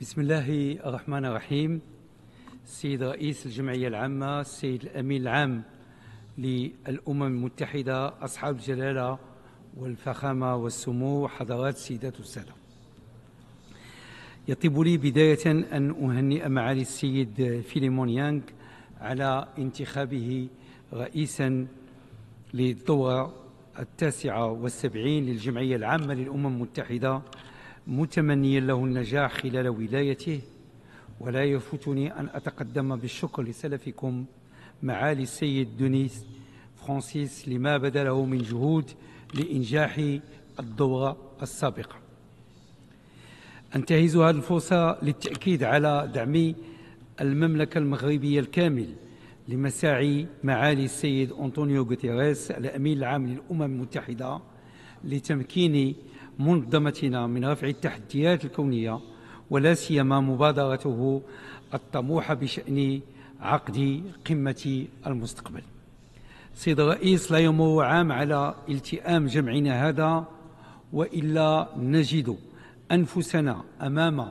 بسم الله الرحمن الرحيم السيد رئيس الجمعية العامة السيد الأمين العام للأمم المتحدة أصحاب الجلالة والفخامة والسمو حضرات السيدات والسادة يطيب لي بداية أن أهنئ معالي السيد فيليمون يانغ على انتخابه رئيسا للدورة التاسعة والسبعين للجمعية العامة للأمم المتحدة متمنيا له النجاح خلال ولايته ولا يفوتني أن أتقدم بالشكر لسلفكم معالي السيد دونيس فرانسيس لما بذله من جهود لإنجاح الدورة السابقة أنتهز هذه الفرصة للتأكيد على دعم المملكة المغربية الكامل لمساعي معالي السيد أنطونيو غوتيريس الأمين العام للأمم المتحدة لتمكين منظمتنا من رفع التحديات الكونية ولا سيما مبادرته الطموحة بشأن عقد قمة المستقبل سيد الرئيس لا يمر عام على التئام جمعنا هذا وإلا نجد أنفسنا أمام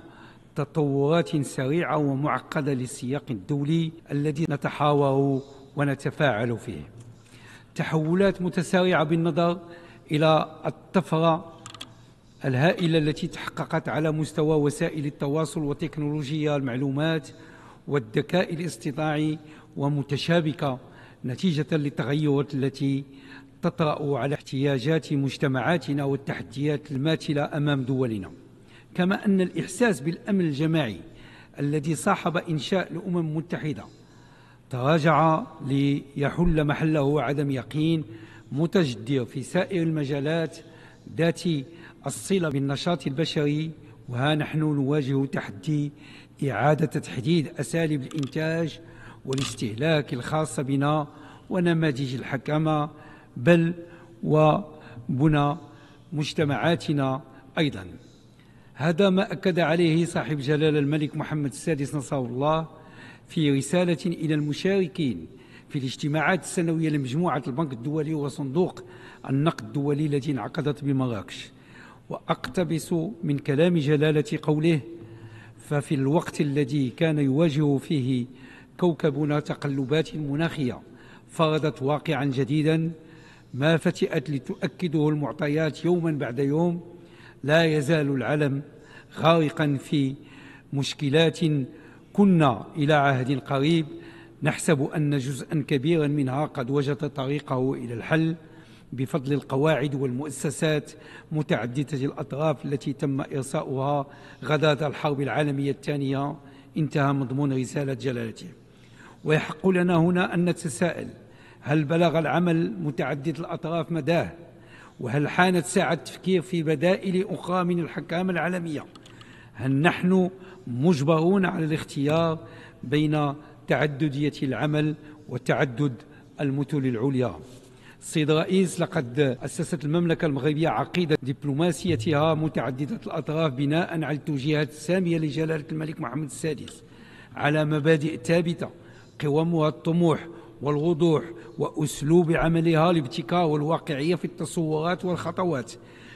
تطورات سريعة ومعقدة للسياق الدولي الذي نتحاور ونتفاعل فيه تحولات متسارعة بالنظر إلى الطفرة الهائلة التي تحققت على مستوى وسائل التواصل وتكنولوجيا المعلومات والذكاء الاصطناعي ومتشابكة نتيجة للتغيرات التي تطرأ على احتياجات مجتمعاتنا والتحديات الماتلة أمام دولنا كما أن الإحساس بالأمن الجماعي الذي صاحب إنشاء الأمم المتحدة تراجع ليحل محله عدم يقين متجدر في سائر المجالات ذات الصلة بالنشاط البشري وها نحن نواجه تحدي إعادة تحديد أساليب الإنتاج والاستهلاك الخاصة بنا ونماذج الحكمة بل وبنى مجتمعاتنا أيضاً هذا ما أكد عليه صاحب جلالة الملك محمد السادس نصره الله في رسالة إلى المشاركين في الاجتماعات السنوية لمجموعة البنك الدولي وصندوق النقد الدولي التي انعقدت بمراكش وأقتبس من كلام جلالة قوله ففي الوقت الذي كان يواجه فيه كوكبنا تقلبات مناخية فرضت واقعا جديدا ما فتئت لتؤكده المعطيات يوما بعد يوم لا يزال العلم غارقا في مشكلات كنا إلى عهد قريب نحسب أن جزءا كبيرا منها قد وجد طريقه إلى الحل بفضل القواعد والمؤسسات متعددة الأطراف التي تم إرساؤها غداة الحرب العالمية الثانية انتهى مضمون رسالة جلالته ويحق لنا هنا أن نتساءل هل بلغ العمل متعدد الأطراف مداه وهل حانت ساعة التفكير في بدائل أخرى من الحكام العالمية هل نحن مجبرون على الاختيار بين تعددية العمل وتعدد المثل العليا السيد الرئيس لقد أسست المملكة المغربية عقيدة دبلوماسيتها متعددة الأطراف بناء على التوجيهات السامية لجلالة الملك محمد السادس على مبادئ ثابتة قوامها الطموح والوضوح وأسلوب عملها الابتكار والواقعية في التصورات والخطوات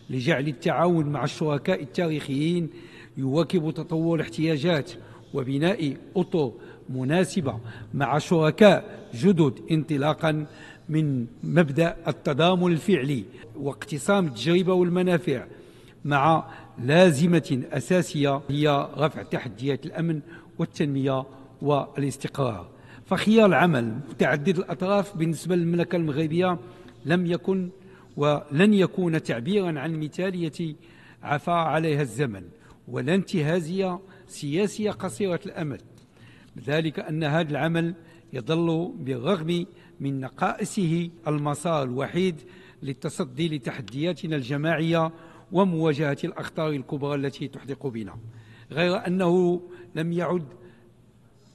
لجعل التعاون مع الشركاء التاريخيين يواكب تطور الاحتياجات وبناء أطر مناسبة مع شركاء جدد انطلاقا من مبدأ التضامن الفعلي واقتسام التجربة والمنافع مع لازمة أساسية هي رفع تحديات الأمن والتنمية والاستقرار فخيار العمل متعدد الأطراف بالنسبة للمملكة المغربية لم يكن ولن يكون تعبيرا عن مثالية عفا عليها الزمن ولا انتهازية سياسية قصيرة الأمد ذلك أن هذا العمل يظل بالرغم من نقائصه المسار الوحيد للتصدي لتحدياتنا الجماعية ومواجهة الأخطار الكبرى التي تحدق بنا غير أنه لم يعد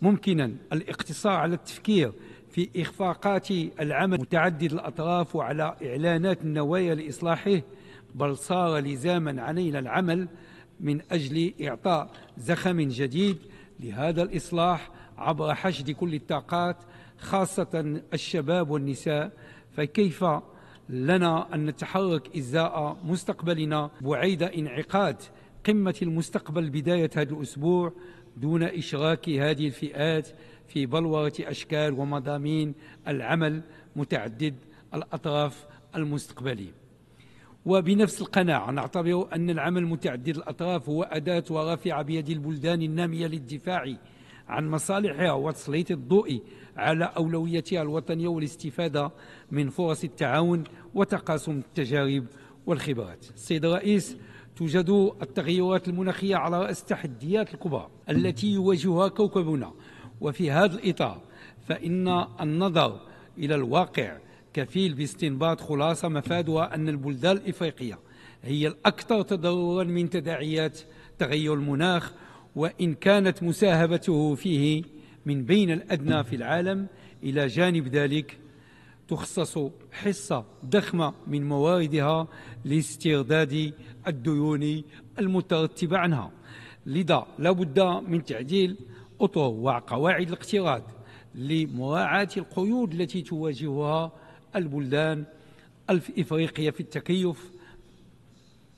ممكنا الاقتصار على التفكير في إخفاقات العمل متعدد الأطراف وعلى إعلانات النوايا لإصلاحه بل صار لزاما علينا العمل من أجل إعطاء زخم جديد لهذا الإصلاح عبر حشد كل الطاقات خاصة الشباب والنساء فكيف لنا أن نتحرك إزاء مستقبلنا بعيد انعقاد قمة المستقبل بداية هذا الأسبوع دون إشراك هذه الفئات في بلورة أشكال ومضامين العمل متعدد الأطراف المستقبلي وبنفس القناعة نعتبر أن العمل متعدد الأطراف هو أداة ورافعة بيد البلدان النامية للدفاع عن مصالحها وتسليط الضوء على أولويتها الوطنية والاستفادة من فرص التعاون وتقاسم التجارب والخبرات السيد الرئيس توجد التغيرات المناخية على رأس التحديات الكبرى التي يواجهها كوكبنا وفي هذا الإطار فإن النظر إلى الواقع كفيل باستنباط خلاصة مفادها أن البلدان الإفريقية هي الأكثر تضررا من تداعيات تغير المناخ وإن كانت مساهمته فيه من بين الأدنى في العالم إلى جانب ذلك تخصص حصة ضخمة من مواردها لاسترداد الديون المترتبة عنها لذا لابد من تعديل أطر وقواعد الاقتراض لمراعاة القيود التي تواجهها البلدان الإفريقية في التكيف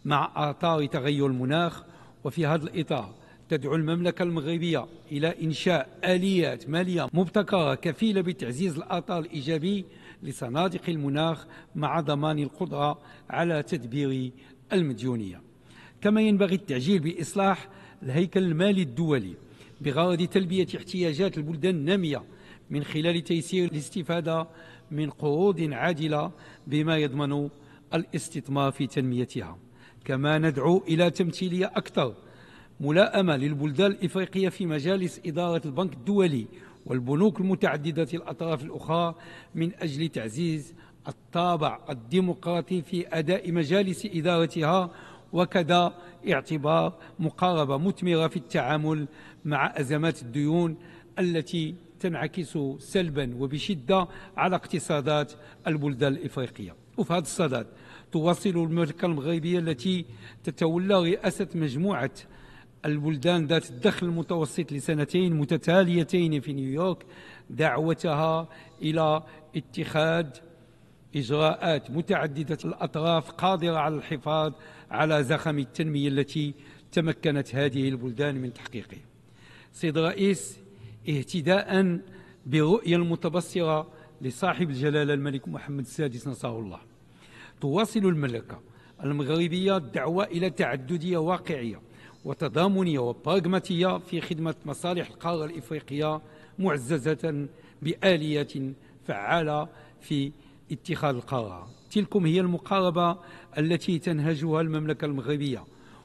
مع آثار تغير المناخ وفي هذا الإطار تدعو المملكة المغربية إلى إنشاء آليات مالية مبتكرة كفيلة بتعزيز الآثار الإيجابي لصنادق المناخ مع ضمان القدرة على تدبير المديونية كما ينبغي التعجيل بإصلاح الهيكل المالي الدولي بغرض تلبية احتياجات البلدان النامية من خلال تيسير الاستفادة من قروض عادلة بما يضمن الاستثمار في تنميتها كما ندعو إلى تمثيلية أكثر ملائمة للبلدان الإفريقية في مجالس إدارة البنك الدولي والبنوك المتعددة الأطراف الأخرى من أجل تعزيز الطابع الديمقراطي في أداء مجالس إدارتها وكذا اعتبار مقاربة مثمرة في التعامل مع أزمات الديون التي تنعكس سلبا وبشدة على اقتصادات البلدان الإفريقية وفي هذا الصدد تواصل المملكة المغربية التي تتولى رئاسة مجموعة البلدان ذات الدخل المتوسط لسنتين متتاليتين في نيويورك دعوتها إلى اتخاذ إجراءات متعددة الأطراف قادرة على الحفاظ على زخم التنمية التي تمكنت هذه البلدان من تحقيقه سيد الرئيس اهتداء برؤية المتبصرة لصاحب الجلالة الملك محمد السادس نصره الله تواصل الملكة المغربية الدعوة إلى تعددية واقعية وتضامنية وبراغماتية في خدمة مصالح القارة الإفريقية معززة بآلية فعالة في اتخاذ القرار تلكم هي المقاربة التي تنهجها المملكة المغربية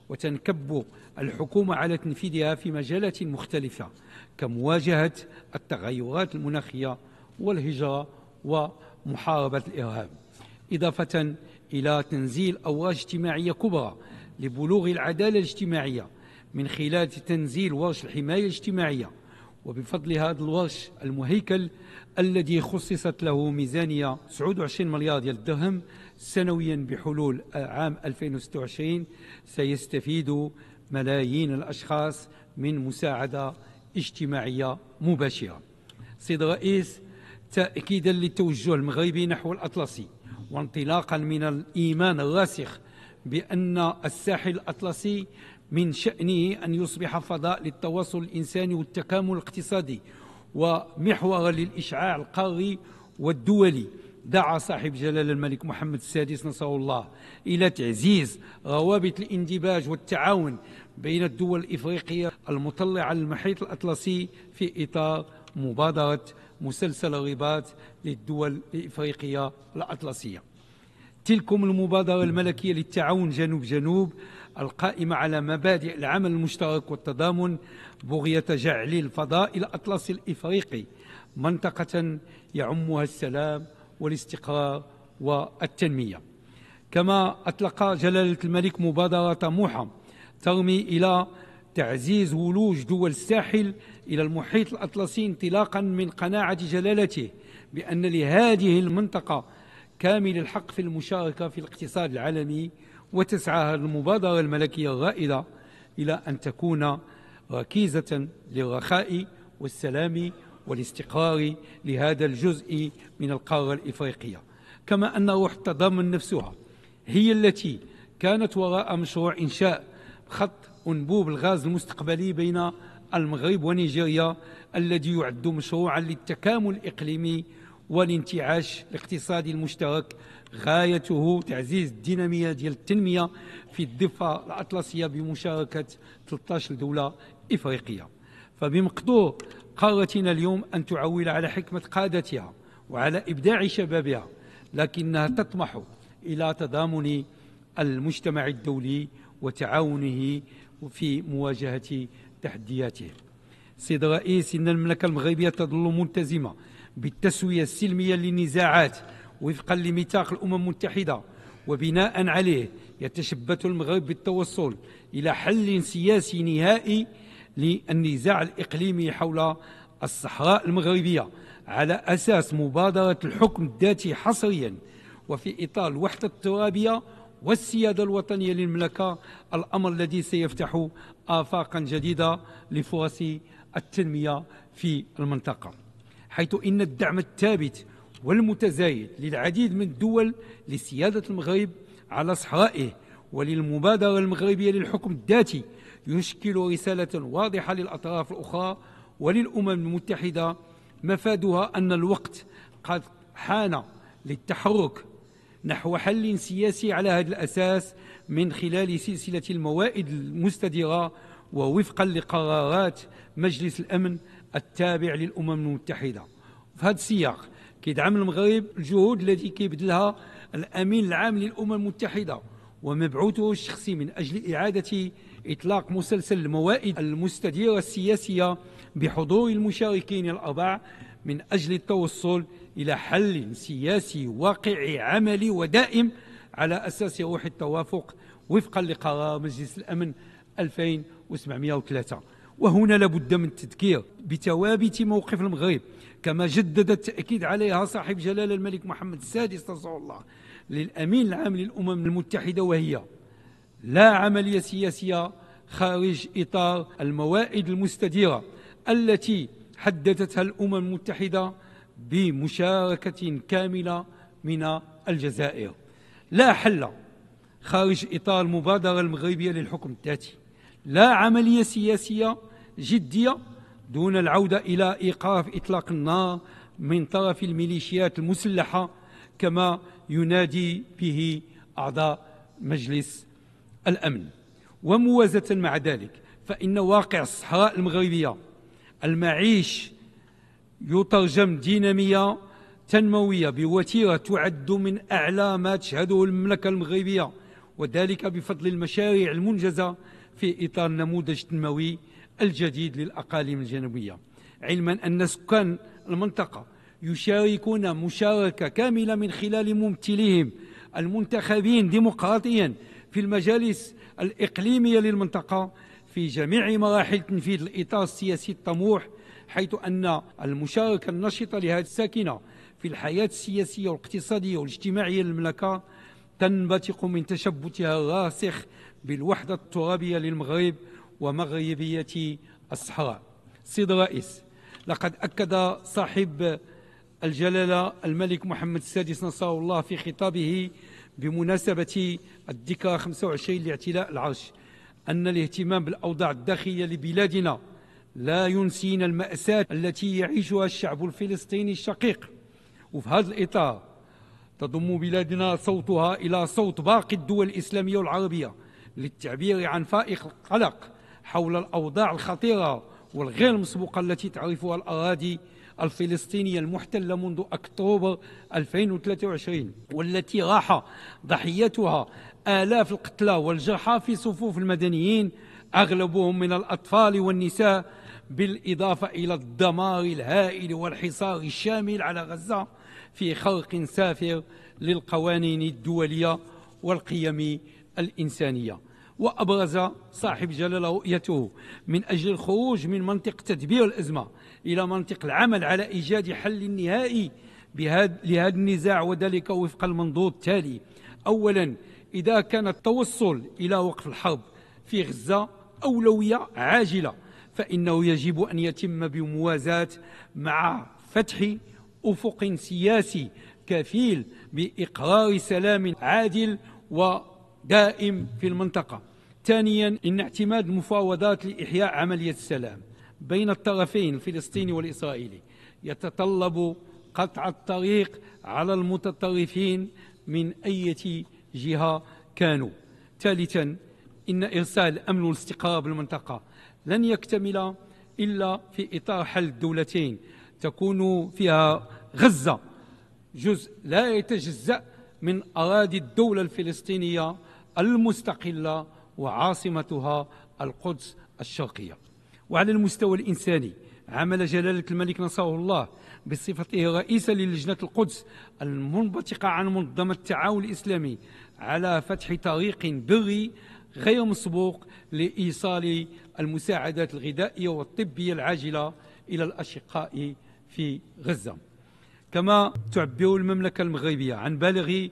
وتنكب الحكومة على تنفيذها في مجالات مختلفة كمواجهة التغيرات المناخية والهجرة ومحاربة الإرهاب إضافة إلى تنزيل أوراج اجتماعية كبرى لبلوغ العدالة الاجتماعية من خلال تنزيل ورش الحماية الاجتماعية وبفضل هذا الورش المهيكل الذي خصصت له ميزانية 29 مليار ديال الدرهم سنويا بحلول عام 2026 سيستفيد ملايين الأشخاص من مساعدة اجتماعية مباشرة سيد الرئيس تأكيدا للتوجه المغربي نحو الأطلسي وانطلاقا من الإيمان الراسخ بأن الساحل الأطلسي من شأنه أن يصبح فضاء للتواصل الإنساني والتكامل الاقتصادي ومحور للإشعاع القاري والدولي دعا صاحب جلال الملك محمد السادس نصره الله إلى تعزيز روابط الاندماج والتعاون بين الدول الإفريقية المطلعة على المحيط الأطلسي في إطار مبادرة مسلسل الرباط للدول الإفريقية الأطلسية تلكم المبادرة الملكية للتعاون جنوب جنوب القائمة على مبادئ العمل المشترك والتضامن بغية جعل الفضاء الأطلسي الإفريقي منطقة يعمها السلام والاستقرار والتنمية كما أطلق جلالة الملك مبادرة طموحة ترمي إلى تعزيز ولوج دول الساحل إلى المحيط الأطلسي انطلاقا من قناعة جلالته بأن لهذه المنطقة كامل الحق في المشاركة في الاقتصاد العالمي وتسعى المبادرة الملكية الرائدة إلى أن تكون ركيزة للرخاء والسلام والاستقرار لهذا الجزء من القارة الإفريقية كما أن روح التضامن نفسها هي التي كانت وراء مشروع إنشاء خط أنبوب الغاز المستقبلي بين المغرب ونيجيريا الذي يعد مشروعا للتكامل الإقليمي والانتعاش الاقتصادي المشترك غايته تعزيز الدينامية ديال التنمية في الضفة الأطلسية بمشاركة 13 دولة إفريقية فبمقدور قارتنا اليوم أن تعول على حكمة قادتها وعلى إبداع شبابها لكنها تطمح إلى تضامن المجتمع الدولي وتعاونه في مواجهة تحدياته سيد الرئيس إن المملكة المغربية تظل ملتزمة بالتسوية السلمية للنزاعات وفقا لميثاق الأمم المتحدة وبناء عليه يتشبث المغرب بالتوصل إلى حل سياسي نهائي للنزاع الإقليمي حول الصحراء المغربية على أساس مبادرة الحكم الذاتي حصريا وفي إطار الوحدة الترابية والسيادة الوطنية للمملكة الأمر الذي سيفتح آفاقا جديدة لفرص التنمية في المنطقة حيث إن الدعم الثابت والمتزايد للعديد من الدول لسيادة المغرب على صحرائه وللمبادرة المغربية للحكم الذاتي يشكل رسالة واضحة للأطراف الأخرى وللأمم المتحدة مفادها أن الوقت قد حان للتحرك نحو حل سياسي على هذا الأساس من خلال سلسلة الموائد المستديرة ووفقا لقرارات مجلس الأمن التابع للأمم المتحدة في هذا السياق كيدعم المغرب الجهود التي كيبذلها الأمين العام للأمم المتحدة ومبعوثه الشخصي من أجل إعادة إطلاق مسلسل الموائد المستديرة السياسية بحضور المشاركين الأربع من أجل التوصل إلى حل سياسي واقعي عملي ودائم على أساس روح التوافق وفقا لقرار مجلس الأمن 2703 وهنا لابد من التذكير بثوابت موقف المغرب كما جدد التأكيد عليها صاحب جلالة الملك محمد السادس نصر الله للأمين العام للأمم المتحدة وهي لا عملية سياسية خارج إطار الموائد المستديرة التي حددتها الأمم المتحدة بمشاركة كاملة من الجزائر لا حل خارج إطار المبادرة المغربية للحكم الذاتي لا عملية سياسية جدية دون العودة إلى إيقاف إطلاق النار من طرف الميليشيات المسلحة كما ينادي به أعضاء مجلس الأمن وموازة مع ذلك فإن واقع الصحراء المغربية المعيش يترجم دينامية تنموية بوتيرة تعد من أعلى ما تشهده المملكة المغربية وذلك بفضل المشاريع المنجزة في إطار النموذج التنموي الجديد للأقاليم الجنوبية علما أن سكان المنطقة يشاركون مشاركة كاملة من خلال ممثليهم المنتخبين ديمقراطيا في المجالس الإقليمية للمنطقة في جميع مراحل تنفيذ الإطار السياسي الطموح حيث أن المشاركة النشطة لهذه الساكنة في الحياة السياسية والاقتصادية والاجتماعية للمملكة تنبثق من تشبتها الراسخ بالوحدة الترابية للمغرب ومغربية الصحراء سيد الرئيس لقد أكد صاحب الجلالة الملك محمد السادس نصره الله في خطابه بمناسبة الذكرى 25 لاعتلاء العرش أن الاهتمام بالأوضاع الداخلية لبلادنا لا ينسينا المأساة التي يعيشها الشعب الفلسطيني الشقيق وفي هذا الإطار تضم بلادنا صوتها إلى صوت باقي الدول الإسلامية والعربية للتعبير عن فائق القلق حول الأوضاع الخطيرة والغير مسبوقة التي تعرفها الأراضي الفلسطينية المحتلة منذ أكتوبر 2023 والتي راح ضحيتها آلاف القتلى والجرحى في صفوف المدنيين أغلبهم من الأطفال والنساء بالإضافة إلى الدمار الهائل والحصار الشامل على غزة في خرق سافر للقوانين الدولية والقيم الإنسانية وأبرز صاحب جلالة رؤيته من أجل الخروج من منطق تدبير الأزمة إلى منطق العمل على إيجاد حل نهائي لهذا النزاع وذلك وفق المنظور التالي أولا إذا كان التوصل إلى وقف الحرب في غزة أولوية عاجلة فإنه يجب أن يتم بموازاة مع فتح أفق سياسي كفيل بإقرار سلام عادل ودائم في المنطقة ثانيا إن اعتماد المفاوضات لإحياء عملية السلام بين الطرفين الفلسطيني والإسرائيلي يتطلب قطع الطريق على المتطرفين من أي جهة كانوا ثالثا إن إرسال أمن والاستقرار بالمنطقة لن يكتمل إلا في إطار حل الدولتين تكون فيها غزة جزء لا يتجزأ من أراضي الدولة الفلسطينية المستقلة وعاصمتها القدس الشرقية وعلى المستوى الإنساني عمل جلالة الملك نصره الله بصفته رئيسا للجنة القدس المنبثقة عن منظمة التعاون الإسلامي على فتح طريق بري غير مسبوق لإيصال المساعدات الغذائية والطبية العاجلة إلى الأشقاء في غزة كما تعبر المملكة المغربية عن بالغ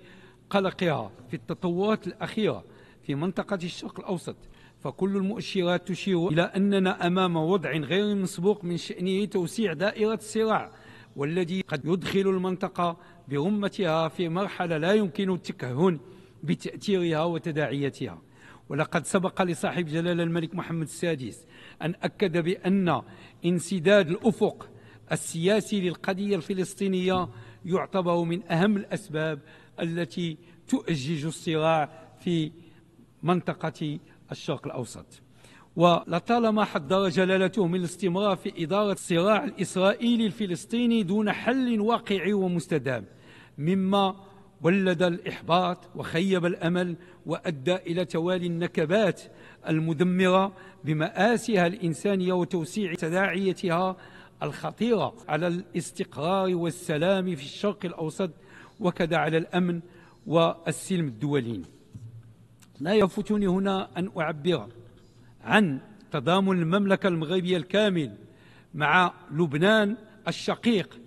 قلقها في التطورات الأخيرة في منطقة الشرق الأوسط فكل المؤشرات تشير إلى أننا أمام وضع غير مسبوق من شأنه توسيع دائرة الصراع والذي قد يدخل المنطقة برمتها في مرحلة لا يمكن التكهن بتأثيرها وتداعياتها ولقد سبق لصاحب جلالة الملك محمد السادس أن أكد بأن انسداد الأفق السياسي للقضية الفلسطينية يعتبر من أهم الأسباب التي تؤجج الصراع في منطقة الشرق الأوسط ولطالما حذر جلالته من الاستمرار في إدارة الصراع الإسرائيلي الفلسطيني دون حل واقعي ومستدام مما ولد الإحباط وخيب الأمل وأدى إلى توالي النكبات المدمرة بمآسها الإنسانية وتوسيع تداعيتها الخطيرة على الاستقرار والسلام في الشرق الأوسط وكذا على الأمن والسلم الدولي لا يفوتني هنا أن أعبر عن تضامن المملكة المغربية الكامل مع لبنان الشقيق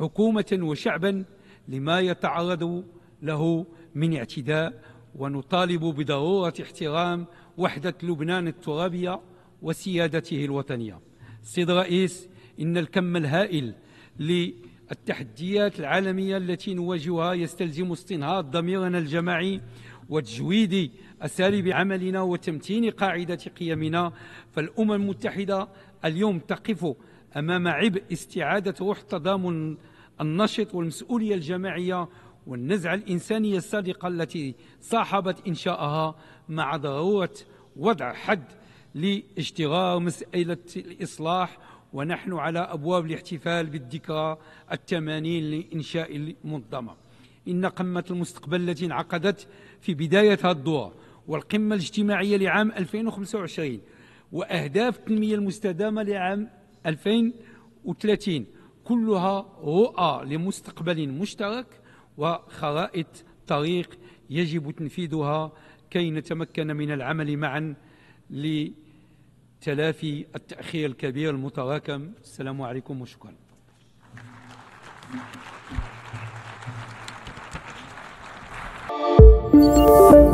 حكومة وشعبا لما يتعرض له من اعتداء ونطالب بضرورة احترام وحدة لبنان الترابية وسيادته الوطنية سيد رئيس إن الكم الهائل للتحديات العالمية التي نواجهها يستلزم استنهاض ضميرنا الجماعي وتجويد أساليب عملنا وتمتين قاعدة قيمنا فالأمم المتحدة اليوم تقف أمام عبء استعادة روح التضامن النشط والمسؤولية الجماعية والنزعة الإنسانية الصادقة التي صاحبت إنشاءها مع ضرورة وضع حد لاشتغال مسألة الإصلاح ونحن على أبواب الاحتفال بالذكرى الثمانين لإنشاء المنظمة إن قمة المستقبل التي انعقدت في بداية هذا الدور والقمة الاجتماعية لعام 2025 وأهداف التنمية المستدامة لعام 2030 كلها رؤى لمستقبل مشترك وخرائط طريق يجب تنفيذها كي نتمكن من العمل معا لتلافي التأخير الكبير المتراكم السلام عليكم وشكرا Thank you.